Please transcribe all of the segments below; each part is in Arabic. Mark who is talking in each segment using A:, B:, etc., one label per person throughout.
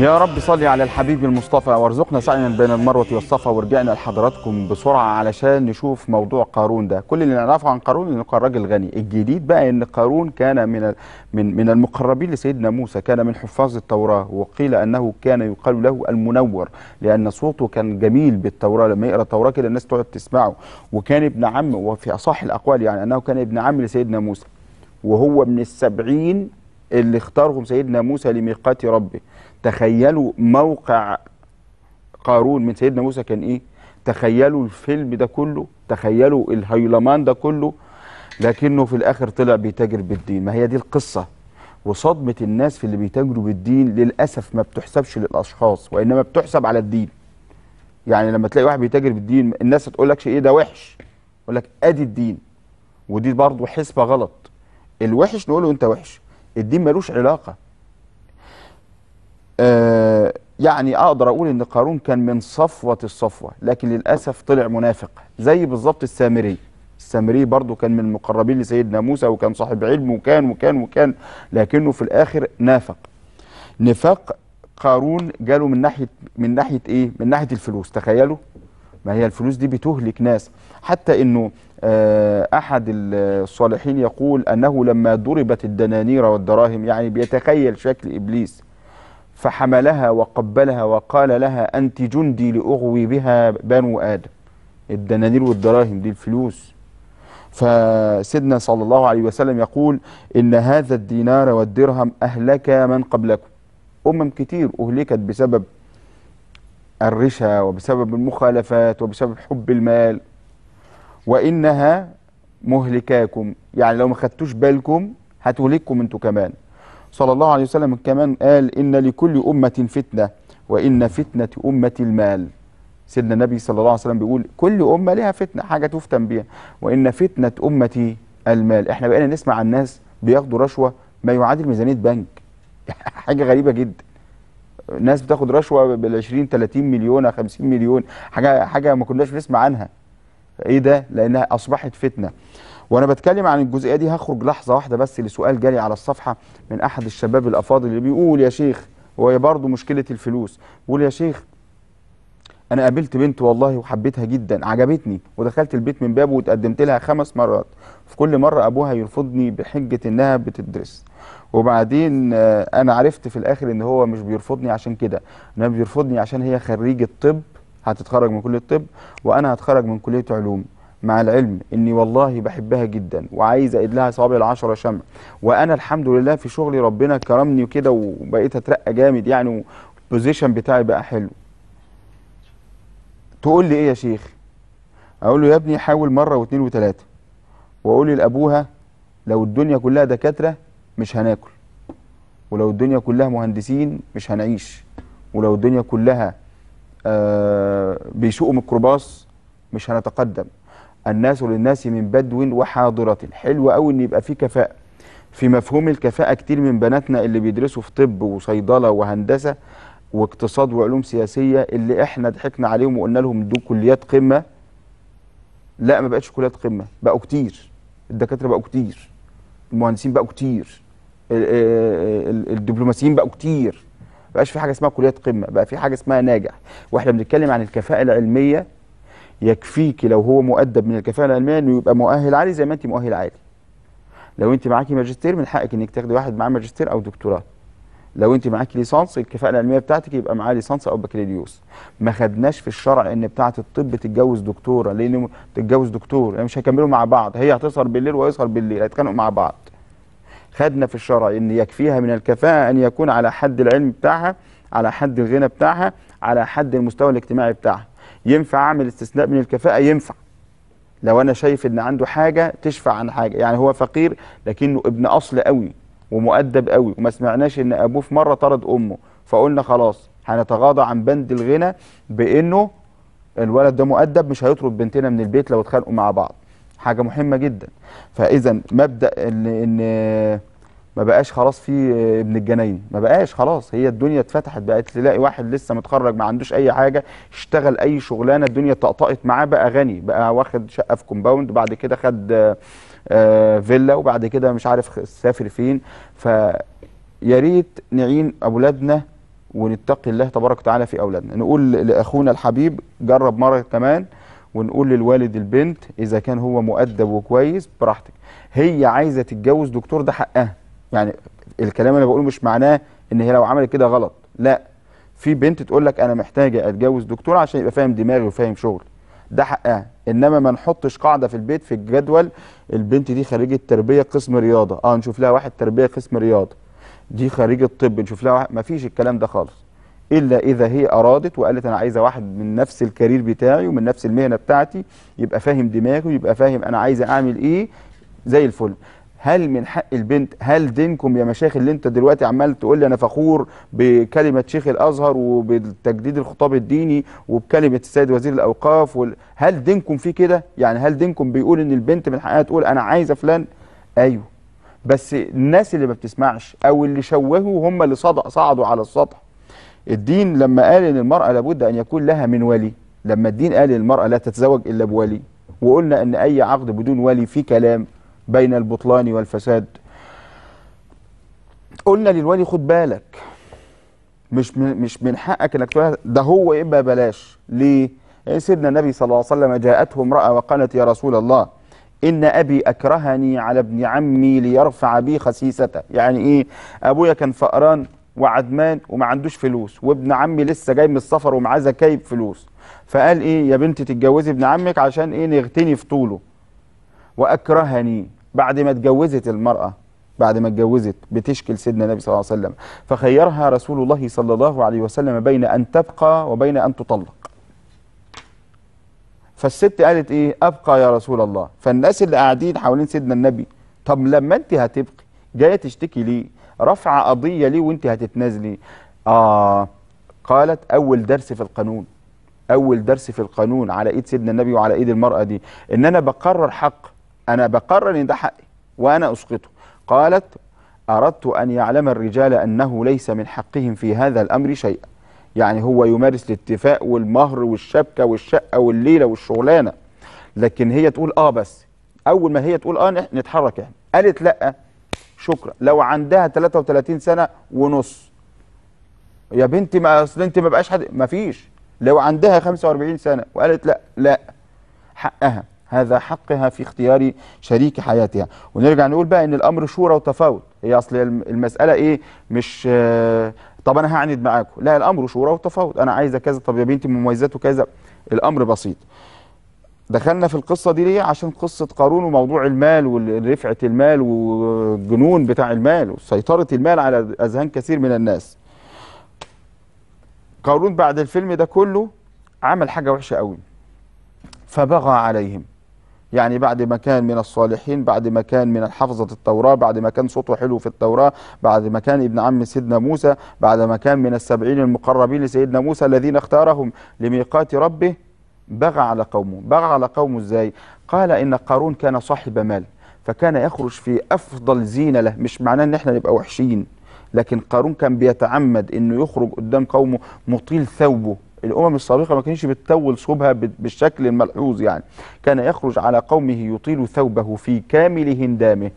A: يا رب صلي على الحبيب المصطفى وارزقنا سعيا بين المروة والصفا ورجعنا لحضراتكم بسرعة علشان نشوف موضوع قارون ده كل اللي نعرفه عن قارون انه كان راجل غني الجديد بقى ان قارون كان من من من المقربين لسيدنا موسى كان من حفاظ التوراة وقيل انه كان يقال له المنور لان صوته كان جميل بالتوراة لما يقرا التوراة كده الناس تقعد تسمعه وكان ابن عم وفي اصح الاقوال يعني انه كان ابن عم لسيدنا موسى وهو من السبعين اللي اختارهم سيدنا موسى لميقات ربه تخيلوا موقع قارون من سيدنا موسى كان ايه تخيلوا الفيلم ده كله تخيلوا الهيلمان ده كله لكنه في الاخر طلع بيتاجر بالدين ما هي دي القصه وصدمه الناس في اللي بيتاجروا بالدين للاسف ما بتحسبش للاشخاص وانما بتحسب على الدين يعني لما تلاقي واحد بيتاجر بالدين الناس هتقول لكش ايه ده وحش يقول لك ادي الدين ودي برضه حسبه غلط الوحش نقول له انت وحش الدين ملوش علاقه آه يعني اقدر اقول ان قارون كان من صفوه الصفوه لكن للاسف طلع منافق زي بالظبط السامري السامري برضه كان من المقربين لسيدنا موسى وكان صاحب علم وكان وكان وكان لكنه في الاخر نافق نفاق قارون جاله من ناحيه من ناحيه ايه من ناحيه الفلوس تخيلوا ما هي الفلوس دي بتهلك ناس حتى انه آه، احد الصالحين يقول انه لما ضربت الدنانير والدراهم يعني بيتخيل شكل ابليس فحملها وقبلها وقال لها انت جندي لاغوي بها بنو ادم الدنانير والدراهم دي الفلوس فسيدنا صلى الله عليه وسلم يقول ان هذا الدينار والدرهم اهلك من قبلكم امم كتير اهلكت بسبب الرشا وبسبب المخالفات وبسبب حب المال وإنها مهلكاكم يعني لو ما خدتوش بالكم هتهلككم انتوا كمان صلى الله عليه وسلم كمان قال إن لكل أمة فتنة وإن فتنة أمة المال سيدنا النبي صلى الله عليه وسلم بيقول كل أمة لها فتنة حاجة تفتن بيها وإن فتنة أمتي المال احنا بقينا نسمع عن ناس بياخدوا رشوة ما يعادل ميزانية بنك حاجة غريبة جدا ناس بتاخد رشوه بال 20 30 مليون 50 مليون حاجه حاجه ما كناش بنسمع عنها ايه ده لانها اصبحت فتنه وانا بتكلم عن الجزئيه دي هخرج لحظه واحده بس لسؤال جالي على الصفحه من احد الشباب الافاضل اللي بيقول يا شيخ وهي برضه مشكله الفلوس بيقول يا شيخ انا قابلت بنت والله وحبيتها جدا عجبتني ودخلت البيت من بابه وتقدمت لها خمس مرات في كل مره ابوها يرفضني بحجه انها بتدرس وبعدين آه، انا عرفت في الاخر ان هو مش بيرفضني عشان كده انما بيرفضني عشان هي خريجه طب هتتخرج من كليه الطب وانا هتخرج من كليه علوم مع العلم اني والله بحبها جدا وعايز اقيد لها صوابع العشره شمع وانا الحمد لله في شغلي ربنا كرمني وكده وبقيت اترقى جامد يعني والبوزيشن بتاعي بقى حلو تقول لي ايه يا شيخ اقول له يا ابني حاول مره واثنين وثلاثه واقول لابوها لو الدنيا كلها دكاتره مش هناكل ولو الدنيا كلها مهندسين مش هنعيش ولو الدنيا كلها آه بيسوقوا ميكروباص مش هنتقدم الناس للناس من بدو وحاضرة حلو قوي ان يبقى في كفاءة في مفهوم الكفاءة كتير من بناتنا اللي بيدرسوا في طب وصيدلة وهندسة واقتصاد وعلوم سياسيه اللي احنا ضحكنا عليهم وقلنا لهم دول كليات قمه لا ما بقتش كليات قمه بقوا كتير الدكاتره بقوا كتير المهندسين بقوا كتير الدبلوماسيين بقوا كتير ما بقاش في حاجه اسمها كليات قمه بقى في حاجه اسمها ناجح واحنا بنتكلم عن الكفاءه العلميه يكفيك لو هو مؤدب من الكفاءه العلميه انه يبقى مؤهل عالي زي ما انت مؤهل عالي لو انت معاكي ماجستير من حقك انك تاخدي واحد معاه ماجستير او دكتوراه لو انت معاكي ليسانس الكفاءه العلميه بتاعتك يبقى معاه ليسانس او بكالوريوس ما خدناش في الشرع ان بتاعه الطب تتجوز دكتوره لان تتجوز دكتور يعني مش هيكملوا مع بعض هي هتسهر بالليل ويسهر بالليل هيتخانقوا مع بعض خدنا في الشرع ان يكفيها من الكفاءه ان يكون على حد العلم بتاعها على حد الغنى بتاعها على حد المستوى الاجتماعي بتاعها ينفع اعمل استثناء من الكفاءه ينفع لو انا شايف ان عنده حاجه تشفع عن حاجه يعني هو فقير لكنه ابن اصل قوي ومؤدب قوي وما سمعناش ان ابوه في مره طرد امه فقلنا خلاص هنتغاضى عن بند الغنى بانه الولد ده مؤدب مش هيطرد بنتنا من البيت لو اتخانقوا مع بعض حاجه مهمه جدا فاذا مبدا ان ان ما بقاش خلاص في ابن الجناين ما بقاش خلاص هي الدنيا اتفتحت بقت تلاقي واحد لسه متخرج ما عندوش اي حاجه اشتغل اي شغلانه الدنيا طقطقت معاه بقى غني بقى واخد شقه في كومباوند بعد كده خد آه، فيلا وبعد كده مش عارف سافر فين فيا ريت نعين اولادنا ونتقي الله تبارك وتعالى في اولادنا نقول لاخونا الحبيب جرب مره كمان ونقول للوالد البنت اذا كان هو مؤدب وكويس براحتك هي عايزه تتجوز دكتور ده حقها يعني الكلام اللي بقوله مش معناه ان هي لو عملت كده غلط لا في بنت تقول لك انا محتاجه اتجوز دكتور عشان يبقى فاهم دماغي وفاهم شغلي ده حقها انما ما نحطش قاعده في البيت في الجدول البنت دي خريجه تربيه قسم رياضه اه نشوف لها واحد تربيه قسم رياضه دي خريجه طب نشوف لها واحد ما فيش الكلام ده خالص الا اذا هي ارادت وقالت انا عايزه واحد من نفس الكارير بتاعي ومن نفس المهنه بتاعتي يبقى فاهم دماغي ويبقى فاهم انا عايزه اعمل ايه زي الفل هل من حق البنت هل دينكم يا مشايخ اللي انت دلوقتي عمال تقول لي انا فخور بكلمه شيخ الازهر وبتجديد الخطاب الديني وبكلمه السيد وزير الاوقاف وال... هل دينكم فيه كده يعني هل دينكم بيقول ان البنت من حقها تقول انا عايزه فلان ايوه بس الناس اللي ما بتسمعش او اللي شوهوا هم اللي صدق صعدوا على السطح الدين لما قال ان المراه لابد ان يكون لها من ولي لما الدين قال ان المراه لا تتزوج الا بولي وقلنا ان اي عقد بدون ولي فيه كلام بين البطلان والفساد قلنا للولي خد بالك مش من مش من حقك انك تقول ده هو يبقى بلاش ليه يعني سيدنا النبي صلى الله عليه وسلم جاءته امراه وقالت يا رسول الله ان ابي اكرهني على ابن عمي ليرفع بي خسيسته يعني ايه ابويا كان فقران وعدمان وما عندوش فلوس وابن عمي لسه جاي من السفر ومعاه زكايب فلوس فقال ايه يا بنتي تتجوزي ابن عمك عشان ايه نغتني في طوله واكرهني بعد ما اتجوزت المرأة بعد ما اتجوزت بتشكل سيدنا النبي صلى الله عليه وسلم فخيرها رسول الله صلى الله عليه وسلم بين أن تبقى وبين أن تطلق فالست قالت ايه ابقى يا رسول الله فالناس اللي قاعدين حوالين سيدنا النبي طب لما انت هتبقي جايه تشتكي ليه رفع قضيه ليه وانت هتتنازلي اه قالت اول درس في القانون اول درس في القانون على ايد سيدنا النبي وعلى ايد المراه دي ان انا بقرر حق أنا بقرر إن ده حقي وأنا أسقطه قالت أردت أن يعلم الرجال أنه ليس من حقهم في هذا الأمر شيئا يعني هو يمارس الاتفاق والمهر والشبكة والشقة والليلة والشغلانة لكن هي تقول آه بس أول ما هي تقول آه نتحرك يعني قالت لأ شكرا لو عندها 33 سنة ونص يا بنتي ما أصل أنت ما بقاش حد ما فيش لو عندها 45 سنة وقالت لأ لأ حقها هذا حقها في اختيار شريك حياتها ونرجع نقول بقى ان الامر شورى وتفاوض هي اصل المساله ايه مش آه، طب انا هعند معاكم لا الامر شورى وتفاوض انا عايزه كذا طب يا بنتي مميزاته كذا الامر بسيط دخلنا في القصه دي ليه عشان قصه قارون وموضوع المال ورفعه المال والجنون بتاع المال وسيطره المال على اذهان كثير من الناس قارون بعد الفيلم ده كله عمل حاجه وحشه قوي فبغى عليهم يعني بعد ما كان من الصالحين بعد ما كان من حفظة التوراة بعد ما كان صوته حلو في التوراة بعد ما كان ابن عم سيدنا موسى بعد ما كان من السبعين المقربين لسيدنا موسى الذين اختارهم لميقات ربه بغى على قومه بغى على قومه ازاي قال ان قارون كان صاحب مال فكان يخرج في افضل زينه له مش معناه ان احنا نبقى وحشين لكن قارون كان بيتعمد انه يخرج قدام قومه مطيل ثوبه الامم السابقه ما كانش بتطول ثوبها بالشكل الملحوظ يعني كان يخرج على قومه يطيل ثوبه في كامل هندامه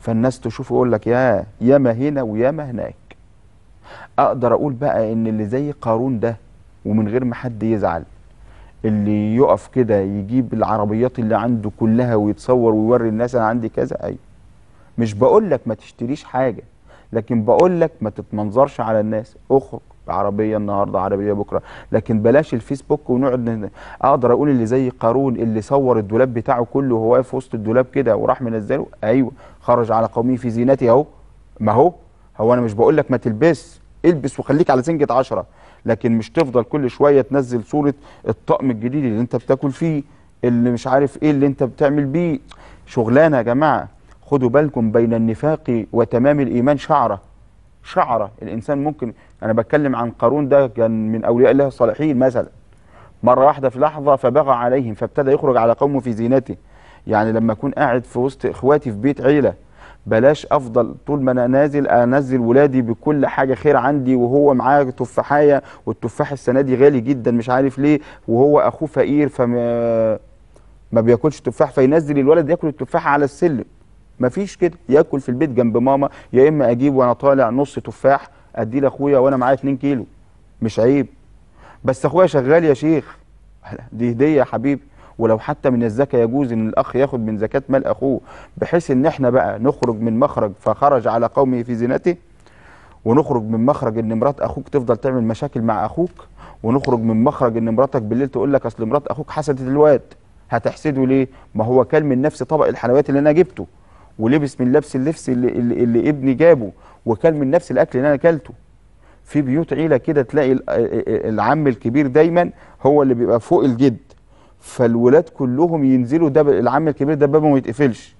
A: فالناس تشوفه يقول لك يا ياما هنا وياما هناك اقدر اقول بقى ان اللي زي قارون ده ومن غير ما حد يزعل اللي يقف كده يجيب العربيات اللي عنده كلها ويتصور ويوري الناس انا عندي كذا ايوه مش بقول لك ما تشتريش حاجه لكن بقول لك ما تتمنظرش على الناس اخرج عربيه النهارده عربيه بكره لكن بلاش الفيسبوك ونقعد اقدر اقول اللي زي قارون اللي صور الدولاب بتاعه كله وهو واقف وسط الدولاب كده وراح منزله ايوه خرج على قومه في زينته اهو ما هو هو انا مش بقول لك ما تلبس البس وخليك على سنجه 10 لكن مش تفضل كل شويه تنزل صوره الطقم الجديد اللي انت بتاكل فيه اللي مش عارف ايه اللي انت بتعمل بيه شغلانه يا جماعه خدوا بالكم بين النفاق وتمام الايمان شعره شعره الانسان ممكن انا بتكلم عن قارون ده كان من اولياء الله الصالحين مثلا مره واحده في لحظه فبغى عليهم فابتدى يخرج على قومه في زينته يعني لما اكون قاعد في وسط اخواتي في بيت عيله بلاش افضل طول ما انا نازل انزل ولادي بكل حاجه خير عندي وهو معاه تفاحايه والتفاح السنه دي غالي جدا مش عارف ليه وهو اخوه فقير فما ما بياكلش تفاح فينزل الولد ياكل التفاح على السلم مفيش كده ياكل في البيت جنب ماما يا اما اجيب وانا طالع نص تفاح اديه لاخويا وانا معايا 2 كيلو مش عيب بس اخويا شغال يا شيخ دي هديه يا حبيبي ولو حتى من الزكاه يجوز ان الاخ ياخد من زكاه مال اخوه بحيث ان احنا بقى نخرج من مخرج فخرج على قومه في زينته ونخرج من مخرج ان مرات اخوك تفضل تعمل مشاكل مع اخوك ونخرج من مخرج ان مراتك بالليل تقول لك اصل مرات اخوك حسدت الواد هتحسده ليه ما هو كل من نفس طبق الحلويات اللي انا جبته ولبس من لبس اللبس اللي, اللي, اللي ابني جابه وكل من نفس الاكل اللي انا اكلته في بيوت عيله كده تلاقي العم الكبير دايما هو اللي بيبقى فوق الجد فالولاد كلهم ينزلوا ده العم الكبير ده بابه ما يتقفلش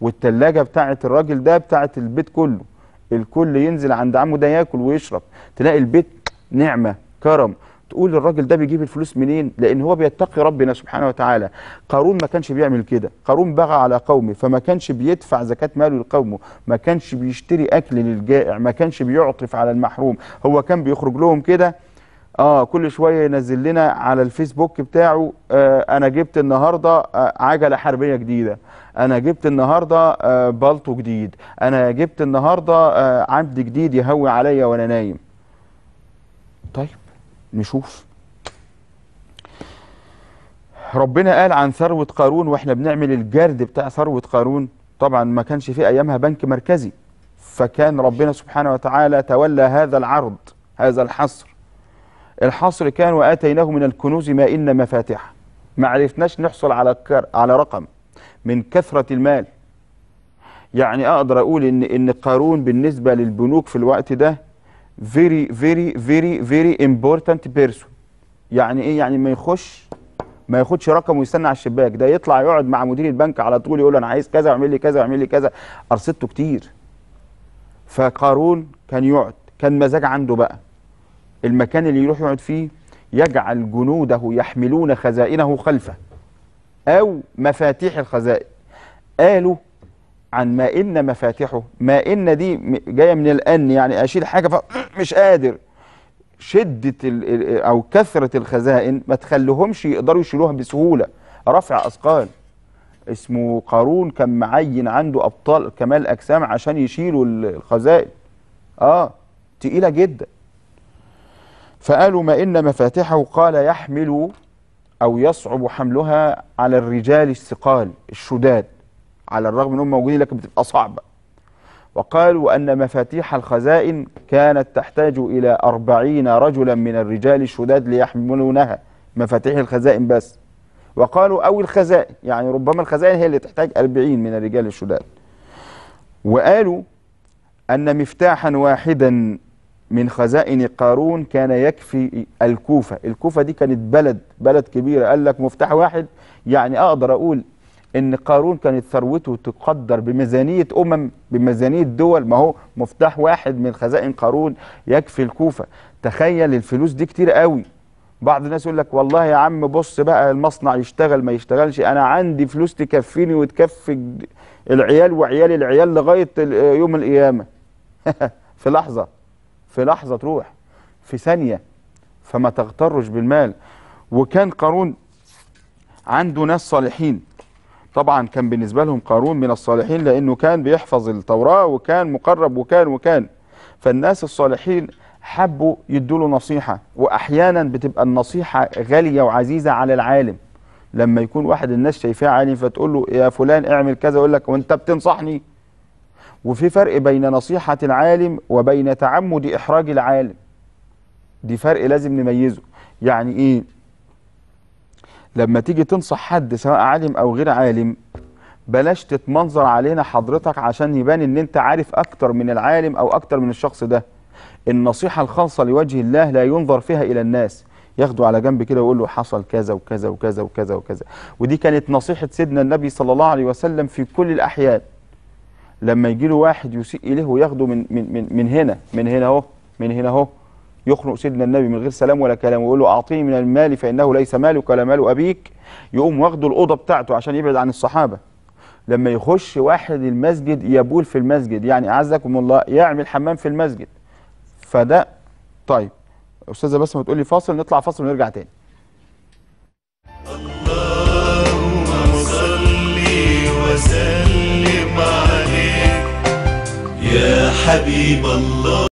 A: والتلاجه بتاعه الراجل ده بتاعه البيت كله الكل ينزل عند عمه ده ياكل ويشرب تلاقي البيت نعمه كرم تقول الراجل ده بيجيب الفلوس منين لان هو بيتقي ربنا سبحانه وتعالى قارون ما كانش بيعمل كده قارون بغى على قومه فما كانش بيدفع زكاه ماله لقومه ما كانش بيشتري اكل للجائع ما كانش بيعطف على المحروم هو كان بيخرج لهم كده اه كل شويه ينزل لنا على الفيسبوك بتاعه آه انا جبت النهارده آه عجله حربيه جديده انا جبت النهارده آه بالطو جديد انا جبت النهارده آه عبد جديد يهوي عليا وانا نايم طيب نشوف ربنا قال عن ثروة قارون واحنا بنعمل الجرد بتاع ثروة قارون طبعا ما كانش في ايامها بنك مركزي فكان ربنا سبحانه وتعالى تولى هذا العرض هذا الحصر الحصر كان واتيناه من الكنوز ما ان مفاتحه ما عرفناش نحصل على على رقم من كثره المال يعني اقدر اقول ان ان قارون بالنسبه للبنوك في الوقت ده فيري فيري فيري فيري امبورتنت بيرسون يعني ايه يعني ما يخش ما ياخدش رقم ويستنى على الشباك ده يطلع يقعد مع مدير البنك على طول يقول انا عايز كذا اعمل لي كذا اعمل لي كذا ارصدته كتير فقارون كان يقعد كان مزاج عنده بقى المكان اللي يروح يقعد فيه يجعل جنوده يحملون خزائنه خلفه او مفاتيح الخزائن قالوا عن ما إن مفاتحه ما إن دي جاية من الأن يعني أشيل حاجة مش قادر شدة أو كثرة الخزائن ما تخليهمش يقدروا يشيلوها بسهولة رفع أثقال اسمه قارون كان معين عنده أبطال كمال أجسام عشان يشيلوا الخزائن آه تقيلة جدا فقالوا ما إن مفاتحه قال يحمل أو يصعب حملها على الرجال الثقال الشداد على الرغم انهم موجودين لكن بتبقى صعبه وقالوا أن مفاتيح الخزائن كانت تحتاج إلى أربعين رجلا من الرجال الشداد ليحملونها مفاتيح الخزائن بس وقالوا أو الخزائن يعني ربما الخزائن هي اللي تحتاج أربعين من الرجال الشداد وقالوا أن مفتاحا واحدا من خزائن قارون كان يكفي الكوفة الكوفة دي كانت بلد بلد كبيرة قال لك مفتاح واحد يعني أقدر أقول ان قارون كانت ثروته تقدر بميزانيه امم بميزانيه دول ما هو مفتاح واحد من خزائن قارون يكفي الكوفه تخيل الفلوس دي كتير قوي بعض الناس يقول لك والله يا عم بص بقى المصنع يشتغل ما يشتغلش انا عندي فلوس تكفيني وتكفي العيال وعيال العيال لغايه يوم القيامه في لحظه في لحظه تروح في ثانيه فما تغترش بالمال وكان قارون عنده ناس صالحين طبعا كان بالنسبة لهم قارون من الصالحين لأنه كان بيحفظ التوراة وكان مقرب وكان وكان فالناس الصالحين حبوا يدوا له نصيحة وأحيانا بتبقى النصيحة غالية وعزيزة على العالم لما يكون واحد الناس شايفاه عالم فتقول له يا فلان اعمل كذا يقول لك وانت بتنصحني وفي فرق بين نصيحة العالم وبين تعمد إحراج العالم دي فرق لازم نميزه يعني إيه لما تيجي تنصح حد سواء عالم او غير عالم بلاش تتمنظر علينا حضرتك عشان يبان ان انت عارف اكتر من العالم او اكتر من الشخص ده النصيحه الخاصة لوجه الله لا ينظر فيها الى الناس ياخده على جنب كده ويقول له حصل كذا وكذا وكذا وكذا وكذا ودي كانت نصيحه سيدنا النبي صلى الله عليه وسلم في كل الاحيان لما يجي له واحد يسيء اليه وياخده من من من, من هنا من هنا اهو من هنا اهو يخنق سيدنا النبي من غير سلام ولا كلام ويقول له اعطيه من المال فانه ليس مالك ولا مال ابيك يقوم واخده الاوضه بتاعته عشان يبعد عن الصحابه لما يخش واحد المسجد يبول في المسجد يعني اعزكم الله يعمل حمام في المسجد فده طيب استاذه ما تقول لي فاصل نطلع فاصل ونرجع تاني اللهم وسلم عليك يا حبيب الله